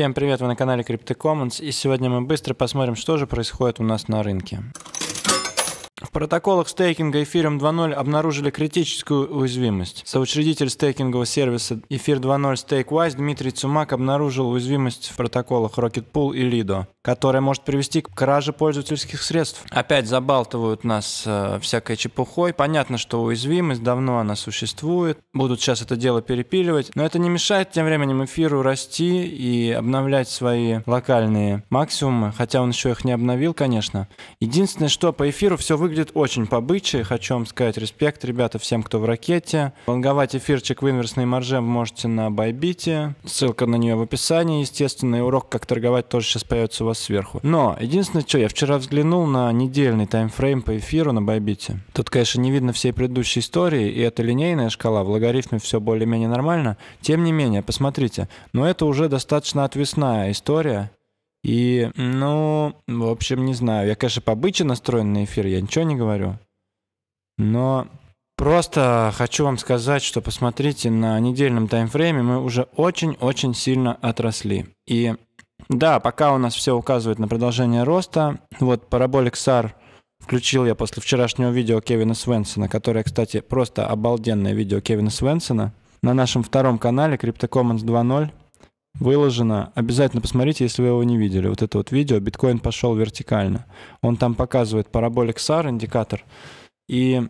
Всем привет, вы на канале CryptoCommons, и сегодня мы быстро посмотрим, что же происходит у нас на рынке. В протоколах стейкинга эфиром 2.0 обнаружили критическую уязвимость. Соучредитель стейкингового сервиса эфир 2.0 StakeWise Дмитрий Цумак обнаружил уязвимость в протоколах Rocket Pool и Lido, которая может привести к краже пользовательских средств. Опять забалтывают нас э, всякой чепухой. Понятно, что уязвимость, давно она существует. Будут сейчас это дело перепиливать, но это не мешает тем временем эфиру расти и обновлять свои локальные максимумы, хотя он еще их не обновил, конечно. Единственное, что по эфиру все выглядит будет очень побыче. Хочу вам сказать респект, ребята, всем, кто в ракете. Лонговать эфирчик в инверсной марже вы можете на Байбите. Ссылка на нее в описании, естественно. И урок, как торговать, тоже сейчас появится у вас сверху. Но, единственное, что я вчера взглянул на недельный таймфрейм по эфиру на Байбите. Тут, конечно, не видно всей предыдущей истории, и это линейная шкала, в логарифме все более-менее нормально. Тем не менее, посмотрите, но это уже достаточно отвесная история. И, ну, в общем, не знаю. Я, конечно, по обычаю настроен на эфир, я ничего не говорю. Но просто хочу вам сказать, что посмотрите, на недельном таймфрейме мы уже очень-очень сильно отросли. И да, пока у нас все указывает на продолжение роста. Вот параболик SAR включил я после вчерашнего видео Кевина Свенсона, которое, кстати, просто обалденное видео Кевина Свенсона на нашем втором канале Crypto Commons 2.0 выложено. Обязательно посмотрите, если вы его не видели. Вот это вот видео «Биткоин пошел вертикально». Он там показывает параболик SAR, индикатор. И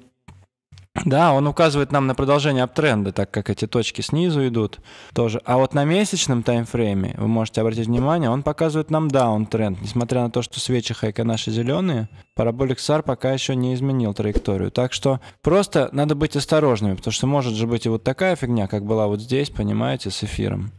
да, он указывает нам на продолжение аптренда, так как эти точки снизу идут тоже. А вот на месячном таймфрейме, вы можете обратить внимание, он показывает нам даунтренд. Несмотря на то, что свечи хайка наши зеленые, параболик SAR пока еще не изменил траекторию. Так что просто надо быть осторожными, потому что может же быть и вот такая фигня, как была вот здесь, понимаете, с эфиром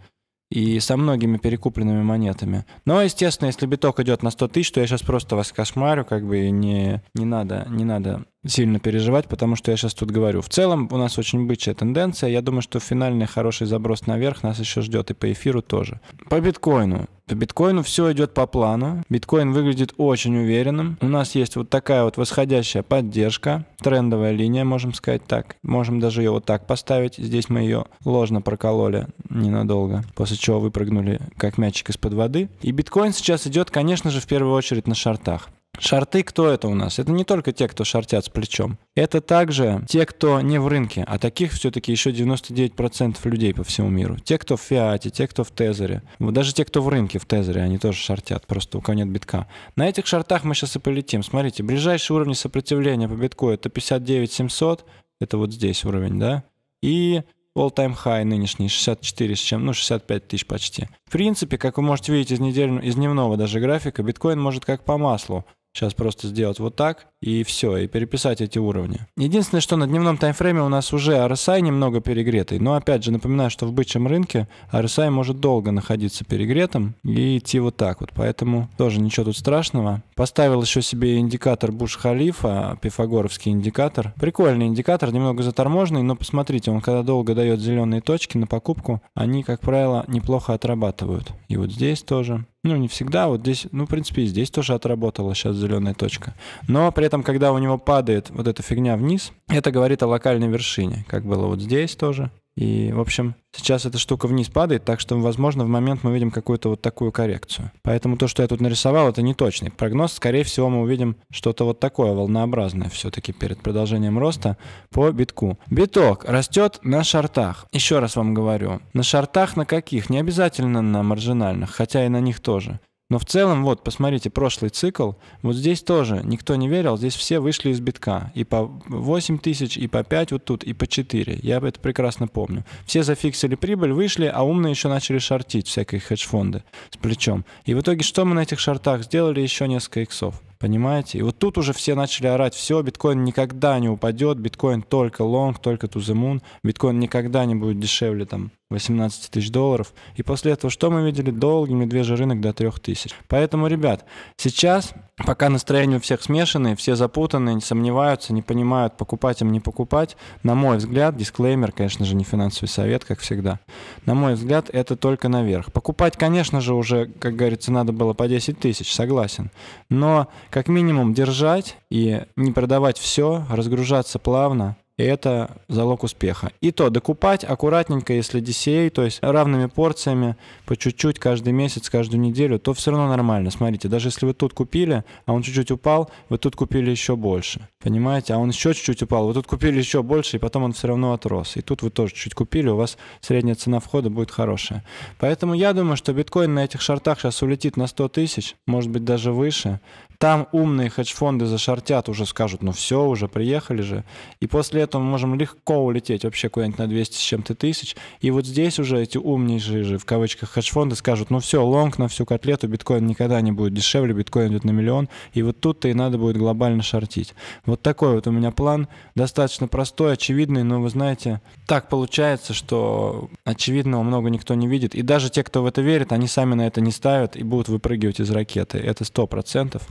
и со многими перекупленными монетами. Но, естественно, если биток идет на 100 тысяч, то я сейчас просто вас кошмарю, как бы не, не надо, не надо сильно переживать, потому что я сейчас тут говорю. В целом у нас очень бычья тенденция. Я думаю, что финальный хороший заброс наверх нас еще ждет и по эфиру тоже. По биткоину. По биткоину все идет по плану. Биткоин выглядит очень уверенным. У нас есть вот такая вот восходящая поддержка, трендовая линия, можем сказать так. Можем даже ее вот так поставить. Здесь мы ее ложно прокололи ненадолго, после чего выпрыгнули как мячик из-под воды. И биткоин сейчас идет, конечно же, в первую очередь на шартах. Шарты кто это у нас? Это не только те, кто шартят с плечом. Это также те, кто не в рынке, а таких все-таки еще 99% людей по всему миру. Те, кто в фиате, те, кто в тезере. Вот даже те, кто в рынке в тезере, они тоже шартят, просто у кого нет битка. На этих шартах мы сейчас и полетим. Смотрите, ближайший уровень сопротивления по битку это 59 700, это вот здесь уровень, да? И all-time high нынешний, 64 с чем, ну 65 тысяч почти. В принципе, как вы можете видеть из, недельного, из дневного даже графика, биткоин может как по маслу Сейчас просто сделать вот так и все, и переписать эти уровни. Единственное, что на дневном таймфрейме у нас уже RSI немного перегретый, но опять же напоминаю, что в бычьем рынке RSI может долго находиться перегретым и идти вот так вот, поэтому тоже ничего тут страшного. Поставил еще себе индикатор Буш Халифа, пифагоровский индикатор. Прикольный индикатор, немного заторможенный, но посмотрите, он когда долго дает зеленые точки на покупку, они, как правило, неплохо отрабатывают. И вот здесь тоже. Ну, не всегда, вот здесь, ну, в принципе, и здесь тоже отработала сейчас зеленая точка. Но при этом, когда у него падает вот эта фигня вниз, это говорит о локальной вершине, как было вот здесь тоже. И, в общем, сейчас эта штука вниз падает, так что, возможно, в момент мы видим какую-то вот такую коррекцию. Поэтому то, что я тут нарисовал, это не точный прогноз. Скорее всего, мы увидим что-то вот такое волнообразное все-таки перед продолжением роста по битку. Биток растет на шартах. Еще раз вам говорю, на шартах на каких? Не обязательно на маржинальных, хотя и на них тоже. Но в целом, вот, посмотрите, прошлый цикл, вот здесь тоже никто не верил, здесь все вышли из битка. И по 8 тысяч, и по 5 вот тут, и по 4. Я это прекрасно помню. Все зафиксили прибыль, вышли, а умные еще начали шортить всякие хедж-фонды с плечом. И в итоге что мы на этих шортах сделали? Еще несколько иксов. Понимаете? И вот тут уже все начали орать, все, биткоин никогда не упадет, биткоин только лонг, только to the moon, биткоин никогда не будет дешевле там 18 тысяч долларов. И после этого что мы видели? Долгий медвежий рынок до 3 тысяч. Поэтому, ребят, сейчас, пока настроение у всех смешанное, все запутанные, сомневаются, не понимают, покупать им, не покупать, на мой взгляд, дисклеймер, конечно же, не финансовый совет, как всегда, на мой взгляд, это только наверх. Покупать, конечно же, уже, как говорится, надо было по 10 тысяч, согласен. Но как минимум держать и не продавать все, разгружаться плавно, и это залог успеха. И то докупать аккуратненько, если DCA, то есть равными порциями, по чуть-чуть каждый месяц, каждую неделю, то все равно нормально. Смотрите, даже если вы тут купили, а он чуть-чуть упал, вы тут купили еще больше. Понимаете? А он еще чуть-чуть упал, вы тут купили еще больше, и потом он все равно отрос. И тут вы тоже чуть чуть купили, у вас средняя цена входа будет хорошая. Поэтому я думаю, что биткоин на этих шартах сейчас улетит на 100 тысяч, может быть даже выше. Там умные хедж-фонды зашортят, уже скажут, ну все, уже приехали же. И после этого лет мы можем легко улететь вообще куда-нибудь на 200 с чем-то тысяч. И вот здесь уже эти умнейшие же, в кавычках, хедж-фонды скажут, ну все, лонг на всю котлету, биткоин никогда не будет дешевле, биткоин идет на миллион. И вот тут-то и надо будет глобально шортить. Вот такой вот у меня план. Достаточно простой, очевидный, но вы знаете, так получается, что очевидного много никто не видит. И даже те, кто в это верит, они сами на это не ставят и будут выпрыгивать из ракеты. Это сто процентов.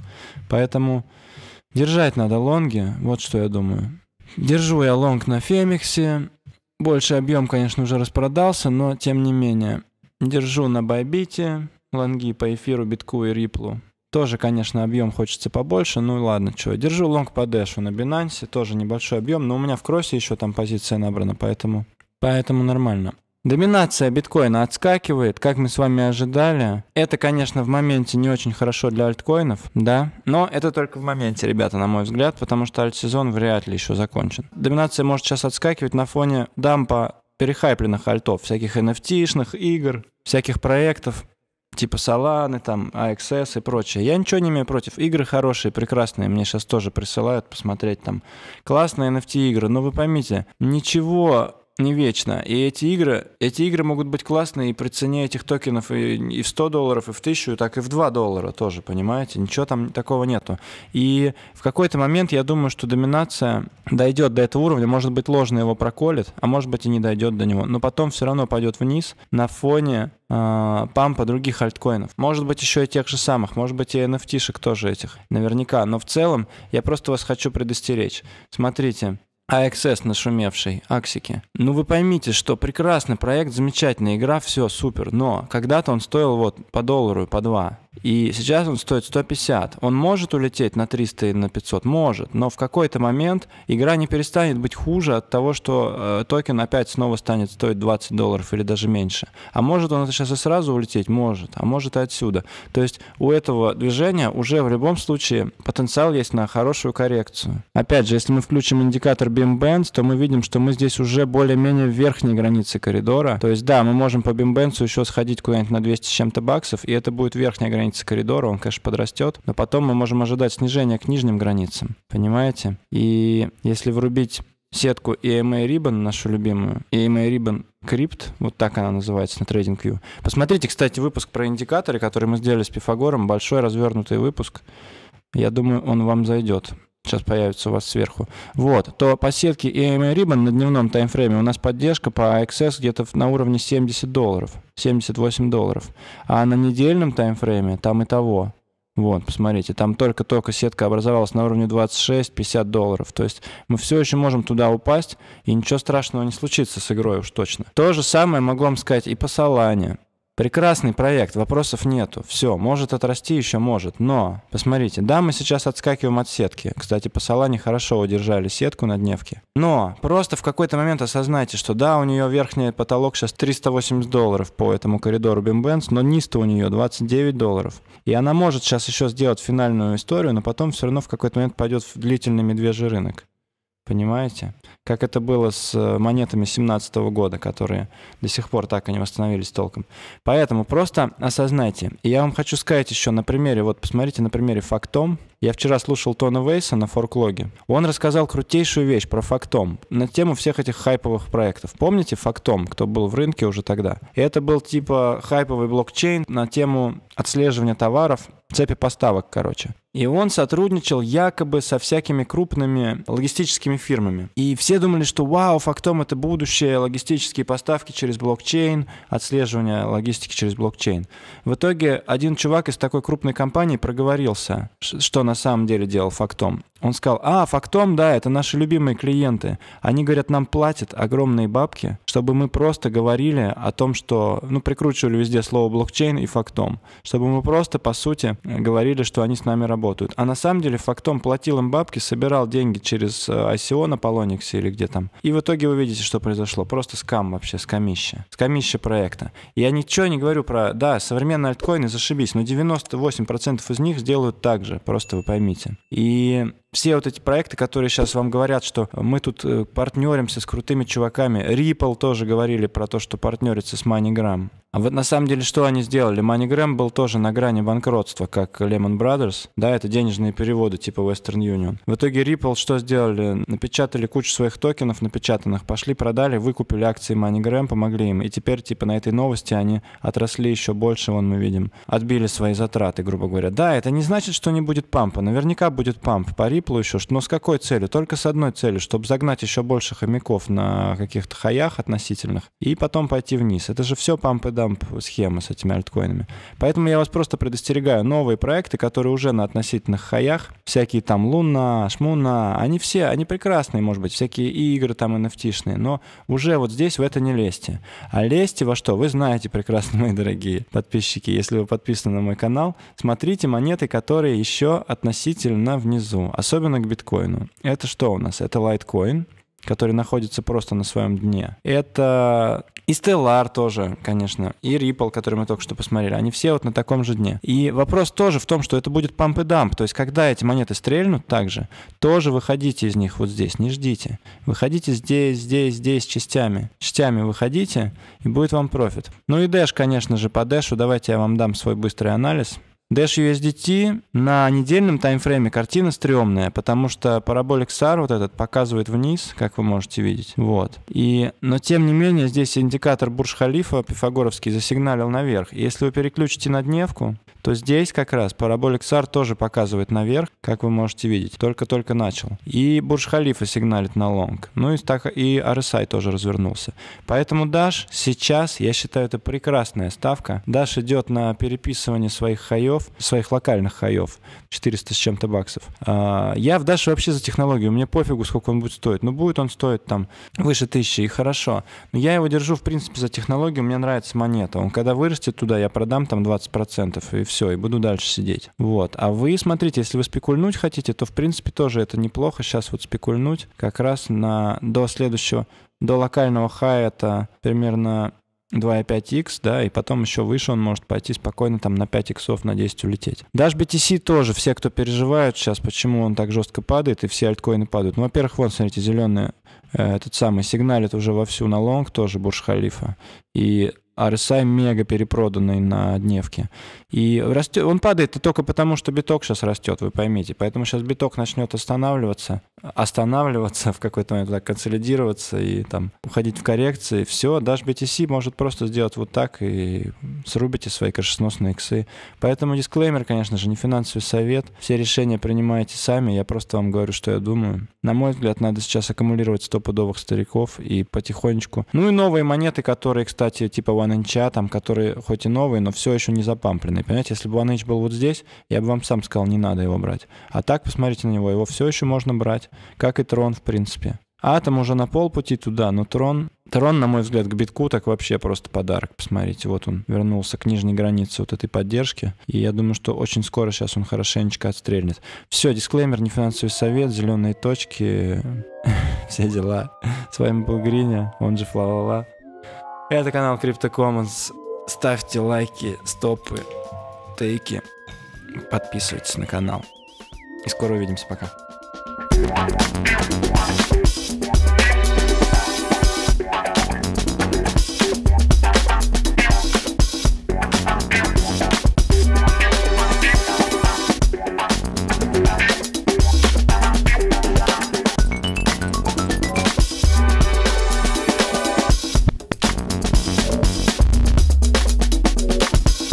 Поэтому... Держать надо лонги, вот что я думаю. Держу я лонг на Фемиксе. больше объем, конечно, уже распродался, но тем не менее. Держу на Байбите, лонги по эфиру, битку и риплу. Тоже, конечно, объем хочется побольше, ну и ладно, что. Держу лонг по дэшу на Бинансе, тоже небольшой объем, но у меня в кроссе еще там позиция набрана, поэтому, поэтому нормально. Доминация биткоина отскакивает, как мы с вами ожидали. Это, конечно, в моменте не очень хорошо для альткоинов, да, но это только в моменте, ребята, на мой взгляд, потому что альтсезон вряд ли еще закончен. Доминация может сейчас отскакивать на фоне дампа перехайпленных альтов, всяких NFT-шных игр, всяких проектов типа Solana, там, AXS и прочее. Я ничего не имею против. Игры хорошие, прекрасные. Мне сейчас тоже присылают посмотреть там классные NFT-игры. Но вы поймите, ничего не вечно. И эти игры, эти игры могут быть классные и при цене этих токенов и, и в 100 долларов, и в 1000, так и в 2 доллара тоже, понимаете? Ничего там такого нету. И в какой-то момент я думаю, что доминация дойдет до этого уровня, может быть, ложно его проколет, а может быть и не дойдет до него. Но потом все равно пойдет вниз на фоне э, пампа других альткоинов. Может быть, еще и тех же самых, может быть, и NFT-шек тоже этих, наверняка. Но в целом я просто вас хочу предостеречь. Смотрите, АXS нашумевший, Аксики. Ну вы поймите, что прекрасный проект, замечательная игра, все супер, но когда-то он стоил вот по доллару и по два. И сейчас он стоит 150. Он может улететь на 300 и на 500? Может. Но в какой-то момент игра не перестанет быть хуже от того, что э, токен опять снова станет стоить 20 долларов или даже меньше. А может он сейчас и сразу улететь? Может. А может и отсюда. То есть у этого движения уже в любом случае потенциал есть на хорошую коррекцию. Опять же, если мы включим индикатор BIMBANS, то мы видим, что мы здесь уже более-менее в верхней границе коридора. То есть да, мы можем по BIMBANS еще сходить куда-нибудь на 200 с чем-то баксов, и это будет верхняя граница границы коридора, он, конечно, подрастет, но потом мы можем ожидать снижения к нижним границам, понимаете? И если врубить сетку EMA Ribbon, нашу любимую, EMA Ribbon Crypt, вот так она называется на TradingView. Посмотрите, кстати, выпуск про индикаторы, который мы сделали с Пифагором, большой развернутый выпуск. Я думаю, он вам зайдет сейчас появится у вас сверху, вот, то по сетке EMA Ribbon на дневном таймфрейме у нас поддержка по XS где-то на уровне 70 долларов, 78 долларов. А на недельном таймфрейме там и того. Вот, посмотрите, там только-только сетка образовалась на уровне 26-50 долларов. То есть мы все еще можем туда упасть, и ничего страшного не случится с игрой уж точно. То же самое могу вам сказать и по Солане. Прекрасный проект, вопросов нету. Все, может отрасти, еще может. Но, посмотрите, да, мы сейчас отскакиваем от сетки. Кстати, по Солане хорошо удержали сетку на дневке. Но просто в какой-то момент осознайте, что да, у нее верхний потолок сейчас 380 долларов по этому коридору Бимбенс, но низ-то у нее 29 долларов. И она может сейчас еще сделать финальную историю, но потом все равно в какой-то момент пойдет в длительный медвежий рынок. Понимаете? Как это было с э, монетами 2017 года, которые до сих пор так и не восстановились толком. Поэтому просто осознайте. И я вам хочу сказать еще на примере, вот посмотрите на примере фактом. Я вчера слушал Тона Вейса на форклоге. Он рассказал крутейшую вещь про фактом на тему всех этих хайповых проектов. Помните фактом, кто был в рынке уже тогда? И это был типа хайповый блокчейн на тему отслеживания товаров цепи поставок, короче. И он сотрудничал якобы со всякими крупными логистическими фирмами. И все думали, что вау, фактом это будущее, логистические поставки через блокчейн, отслеживание логистики через блокчейн. В итоге один чувак из такой крупной компании проговорился, что на самом деле делал фактом. Он сказал, а, фактом, да, это наши любимые клиенты. Они говорят, нам платят огромные бабки, чтобы мы просто говорили о том, что, ну, прикручивали везде слово блокчейн и фактом, чтобы мы просто, по сути, э, говорили, что они с нами работают работают. А на самом деле фактом платил им бабки, собирал деньги через э, ICO на Аполлониксе или где там. И в итоге вы видите, что произошло. Просто скам вообще, скамище. Скамище проекта. Я ничего не говорю про... Да, современные альткоины зашибись, но 98% из них сделают так же, просто вы поймите. И все вот эти проекты, которые сейчас вам говорят, что мы тут э, партнеримся с крутыми чуваками. Ripple тоже говорили про то, что партнерится с MoneyGram. А вот на самом деле, что они сделали? MoneyGram был тоже на грани банкротства, как Lehman Brothers. Да, это денежные переводы типа Western Union. В итоге Ripple что сделали? Напечатали кучу своих токенов напечатанных, пошли продали, выкупили акции MoneyGram, помогли им. И теперь типа на этой новости они отросли еще больше, вон мы видим. Отбили свои затраты, грубо говоря. Да, это не значит, что не будет пампа. Наверняка будет памп по хрипло еще, но с какой целью? Только с одной целью, чтобы загнать еще больше хомяков на каких-то хаях относительных и потом пойти вниз. Это же все памп и дамп схема с этими альткоинами. Поэтому я вас просто предостерегаю. Новые проекты, которые уже на относительных хаях, всякие там Луна, Шмуна, они все, они прекрасные, может быть, всякие и игры там nft но уже вот здесь в это не лезьте. А лезьте во что? Вы знаете прекрасно, мои дорогие подписчики, если вы подписаны на мой канал, смотрите монеты, которые еще относительно внизу, особенно особенно к биткоину. Это что у нас? Это лайткоин, который находится просто на своем дне. Это и Stellar тоже, конечно, и Ripple, который мы только что посмотрели, они все вот на таком же дне. И вопрос тоже в том, что это будет памп и дамп, то есть когда эти монеты стрельнут также, тоже выходите из них вот здесь, не ждите. Выходите здесь, здесь, здесь частями. Частями выходите, и будет вам профит. Ну и Dash, конечно же, по Dash давайте я вам дам свой быстрый анализ. Dash USDT на недельном таймфрейме картина стрёмная, потому что параболик SAR вот этот показывает вниз, как вы можете видеть. Вот. И, но тем не менее, здесь индикатор Бурж-Халифа пифагоровский засигналил наверх. И если вы переключите на дневку, то здесь как раз параболик SAR тоже показывает наверх, как вы можете видеть. Только-только начал. И Бурж-Халифа сигналит на лонг. Ну и, так, и RSI тоже развернулся. Поэтому Dash сейчас, я считаю, это прекрасная ставка. Dash идет на переписывание своих хайов хаев, своих локальных хаев, 400 с чем-то баксов. А, я в Даше вообще за технологию, мне пофигу, сколько он будет стоить. Ну, будет он стоить там выше тысячи, и хорошо. Но я его держу, в принципе, за технологию, мне нравится монета. Он когда вырастет туда, я продам там 20%, и все, и буду дальше сидеть. Вот. А вы, смотрите, если вы спекульнуть хотите, то, в принципе, тоже это неплохо. Сейчас вот спекульнуть как раз на, до следующего до локального хая это примерно 2,5x, да, и потом еще выше он может пойти спокойно там на 5 иксов, на 10 улететь. Даже BTC тоже, все, кто переживают сейчас, почему он так жестко падает, и все альткоины падают. Ну, во-первых, вот, смотрите, зеленый э, этот самый сигналит уже вовсю на лонг, тоже Бурж Халифа. И RSI мега перепроданный на дневке. И растет, он падает и только потому, что биток сейчас растет, вы поймите. Поэтому сейчас биток начнет останавливаться, останавливаться в какой-то момент, так, консолидироваться и там уходить в коррекции. Все, даже BTC может просто сделать вот так и срубите свои крышесносные иксы. Поэтому дисклеймер, конечно же, не финансовый совет. Все решения принимаете сами, я просто вам говорю, что я думаю. На мой взгляд, надо сейчас аккумулировать стопудовых стариков и потихонечку. Ну и новые монеты, которые, кстати, типа One там, которые хоть и новые, но все еще не запамплены стороны. Понимаете, если бы OneEdge был вот здесь, я бы вам сам сказал, не надо его брать. А так, посмотрите на него, его все еще можно брать, как и трон, в принципе. Атом уже на полпути туда, но трон... Трон, на мой взгляд, к битку так вообще просто подарок. Посмотрите, вот он вернулся к нижней границе вот этой поддержки. И я думаю, что очень скоро сейчас он хорошенечко отстрельнет. Все, дисклеймер, не финансовый совет, зеленые точки, все дела. С вами был Гриня, он же Флалала. Это канал Crypto Commons. Ставьте лайки, стопы, тейки. Подписывайтесь на канал. И скоро увидимся. Пока.